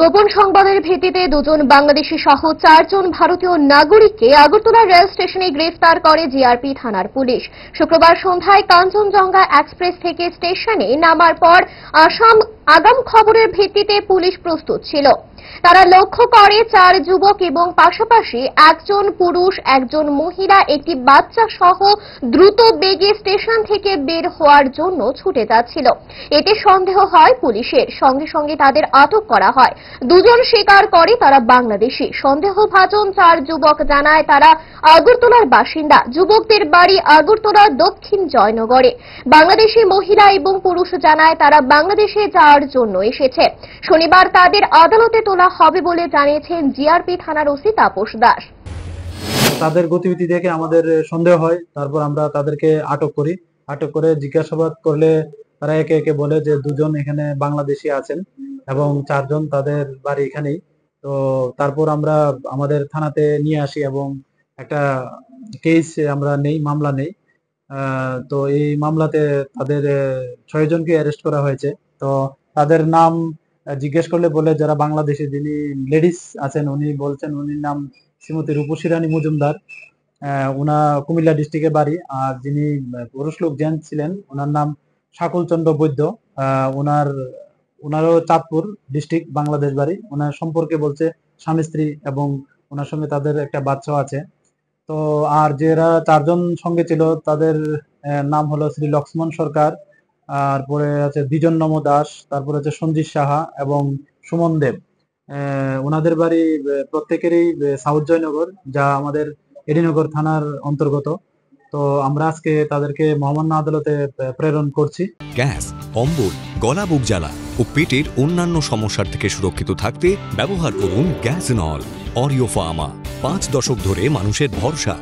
গোপন সংবাদের ভিত্তিতে দুজন বাংলাদেশি সহ চারজন ভারতীয় নাগরিককে আগরতলা রেল স্টেশনে গ্রেফতার করে জিআরপি থানার পুলিশ শুক্রবার সন্ধ্যায় কাঞ্চনজঙ্ঘা এক্সপ্রেস থেকে স্টেশনে নামার পর আসাম আগাম খবরের ভিত্তিতে পুলিশ প্রস্তুত ছিল তারা লক্ষ্য করে চার যুবক এবং পাশাপাশি একজন পুরুষ একজন মহিলা একটি বাচ্চা সহ দ্রুত বেগে স্টেশন থেকে বের হওয়ার জন্য ছুটে যাচ্ছিল এতে সন্দেহ হয় পুলিশের সঙ্গে সঙ্গে তাদের আটক করা হয় দুজন স্বীকার করে তারা বাংলাদেশি সন্দেহভাজন চার যুবক জানায় তারা আগরতলার বাসিন্দা যুবকদের বাড়ি আগরতলা দক্ষিণ জয়নগরে বাংলাদেশি মহিলা এবং পুরুষ জানায় তারা বাংলাদেশে যাওয়ার জন্য এসেছে শনিবার তাদের আদালতে তোলা করা হবে বলে জানিয়েছেন জিআরপি থানার ওসি তাপস দাস তাদের গতিবিধি দেখে আমাদের সন্দেহ হয় তারপর আমরা তাদেরকে আটক করি আটক করে জিজ্ঞাসাবাদ করলে তারা একে একে বলে যে দুজন এখানে বাংলাদেশি আছেন এবং চারজন তাদের বাড়ি এখানেই তো তারপর আমরা আমাদের থানাতে নিয়ে আসি এবং একটা কেস আমরা নেই মামলা নেই তো এই মামলাতে তাদের ছয়জনকে অ্যারেস্ট করা হয়েছে তো তাদের নাম জিজ্ঞেস করলে বলে যারা বাংলাদেশে যিনি লেডিস আছেন উনি বলছেন উনির নাম শ্রীমতী রূপসী রানী মজুমদার উনা কুমিল্লা ডিস্ট্রিক্টে বাড়ি আর যিনি পুরুষ লোক জেন ছিলেন ওনার নাম শাকুল চন্দ্র বৈদ্য ওনার ওনারও চাঁদপুর ডিস্ট্রিক্ট বাংলাদেশ বাড়ি ওনার সম্পর্কে বলছে স্বামী স্ত্রী এবং ওনার সঙ্গে তাদের একটা বাচ্চাও আছে তো আর যারা চারজন সঙ্গে ছিল তাদের নাম হলো শ্রী লক্ষ্মণ সরকার তারপরে আছে দ্বিজন্নম দাস তারপরে আছে সঞ্জিত সাহা এবং সুমন দেব ওনাদের বাড়ি প্রত্যেকেরই সাউথ জয়নগর যা আমাদের এডিনগর থানার অন্তর্গত তো আমরা আজকে তাদেরকে মহামান্য আদালতে প্রেরণ করছি গ্যাস অম্বল গলা বুক জ্বালা ও পেটের অন্যান্য সমস্যার থেকে সুরক্ষিত থাকতে ব্যবহার করুন গ্যাস নল অরিও ফার্মা পাঁচ দশক ধরে মানুষের ভরসা